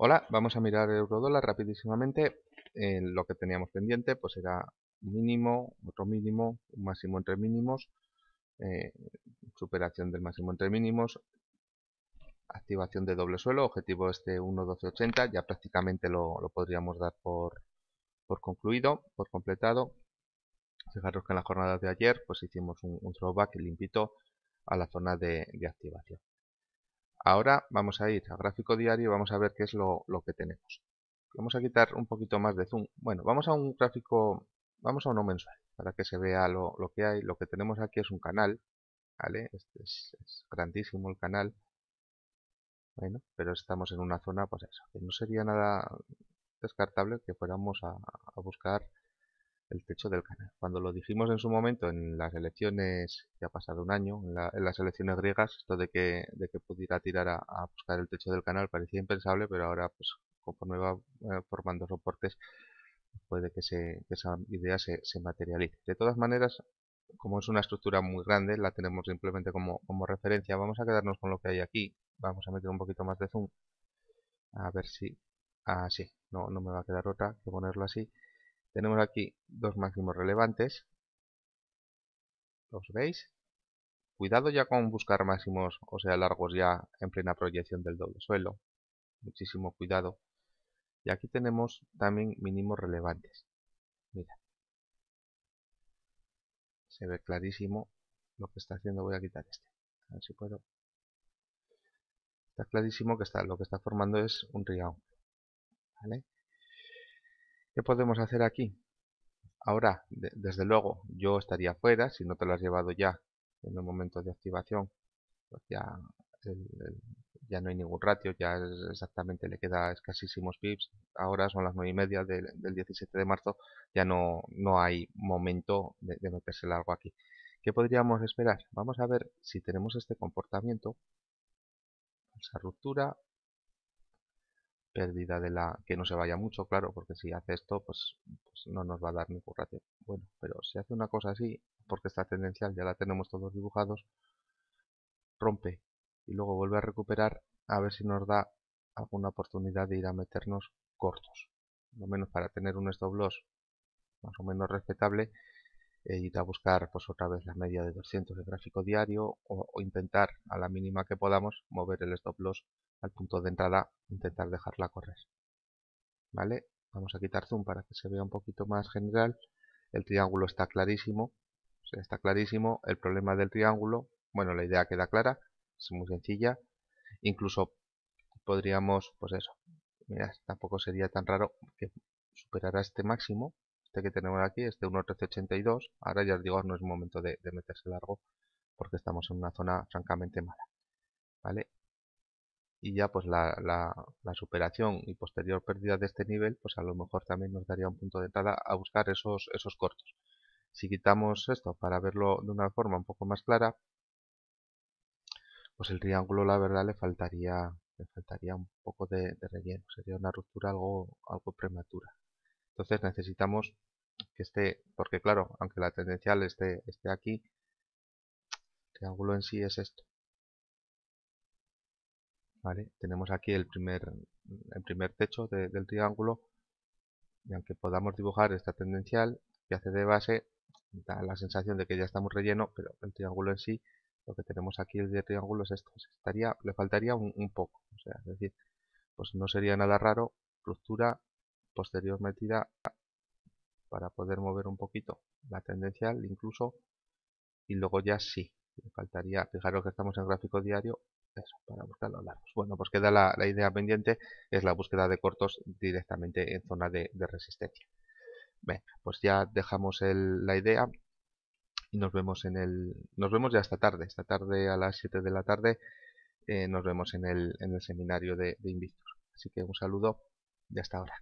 Hola, vamos a mirar el dólar rapidísimamente. Eh, lo que teníamos pendiente pues era mínimo, otro mínimo, un máximo entre mínimos, eh, superación del máximo entre mínimos, activación de doble suelo, objetivo este 1.1280, ya prácticamente lo, podríamos dar por, por, concluido, por completado. Fijaros que en las jornadas de ayer pues hicimos un, un throwback limpito a la zona de activación. Ahora vamos a ir a gráfico diario y vamos a ver qué es lo, que tenemos. Vamos a quitar un poquito más de zoom. Bueno, vamos a un gráfico, vamos a uno mensual, para que se vea lo, que hay. Lo que tenemos aquí es un canal, ¿vale? Este es, grandísimo el canal. Bueno, pero estamos en una zona, pues eso, que no sería nada descartable que fuéramos a, a buscar el techo del canal. Cuando lo dijimos en su momento en las elecciones, ya ha pasado un año, en, las elecciones griegas, esto de que, de que pudiera tirar a, buscar el techo del canal parecía impensable, pero ahora, pues, conforme va eh, formando soportes, puede que, esa idea se, materialice. De todas maneras, como es una estructura muy grande, la tenemos simplemente como, como referencia. Vamos a quedarnos con lo que hay aquí. Vamos a meter un poquito más de zoom. A ver si... Así, ah, no, no me va a quedar otra que ponerlo así tenemos aquí dos máximos relevantes. ¿Los veis? Cuidado ya con buscar máximos, o sea, largos ya en plena proyección del doble suelo. Muchísimo cuidado. Y aquí tenemos también mínimos relevantes. Mira. Se ve clarísimo lo que está haciendo. Voy a quitar este. A ver si puedo. Está clarísimo que está, lo que está formando es un triángulo. ¿Vale? ¿Qué podemos hacer aquí? Ahora, desde luego, yo estaría fuera, si no te lo has llevado ya en el momento de activación, pues ya, no hay ningún ratio, ya es exactamente le queda escasísimos pips, ahora son las nueve y media del, 17 de marzo, ya no, no hay momento de, de meterse largo aquí. ¿Qué podríamos esperar? Vamos a ver si tenemos este comportamiento, esa ruptura, pérdida de la que no se vaya mucho, claro, porque si hace esto, pues, pues, no nos va a dar ningún ratio. Bueno, pero si hace una cosa así, porque esta tendencial ya la tenemos todos dibujados, rompe y luego vuelve a recuperar a ver si nos da alguna oportunidad de ir a meternos cortos. Lo menos para tener un stop loss más o menos respetable eh, ir a buscar pues otra vez la media de 200 de gráfico diario o, intentar a la mínima que podamos mover el stop loss al punto de entrada, intentar dejarla correr. ¿Vale? Vamos a quitar zoom para que se vea un poquito más general. El triángulo está clarísimo, está clarísimo. El problema del triángulo, bueno, la idea queda clara, es muy sencilla. Incluso podríamos, pues eso, mirad, tampoco sería tan raro que superara este máximo, este que tenemos aquí este 1.1382. Ahora ya os digo, no es momento de, meterse largo porque estamos en una zona francamente mala. ¿Vale? Y ya pues la, superación y posterior pérdida de este nivel, pues a lo mejor también nos daría un punto de entrada a buscar esos, esos cortos. Si quitamos esto para verlo de una forma un poco más clara, pues el triángulo la verdad le faltaría le faltaría un poco de, de, relleno, sería una ruptura algo, algo prematura. Entonces necesitamos que esté, porque claro, aunque la tendencial esté, esté aquí, el triángulo en sí es esto. ¿Vale? Tenemos aquí el primer, el primer techo del triángulo y aunque podamos dibujar esta tendencial que hace de base, da la sensación de que ya estamos relleno, pero el triángulo en sí, lo que tenemos aquí el de triángulo es esto, estaría, le faltaría un, un poco, o sea, es decir, pues no sería nada raro, ruptura posterior metida para poder mover un poquito la tendencia incluso y luego ya sí faltaría fijaros que estamos en gráfico diario eso, para buscar los largos bueno pues queda la, idea pendiente es la búsqueda de cortos directamente en zona de, resistencia Bien, pues ya dejamos la idea y nos vemos en el nos vemos ya esta tarde esta tarde a las 7 de la tarde eh, nos vemos en el, en el seminario de, de así que un saludo y hasta ahora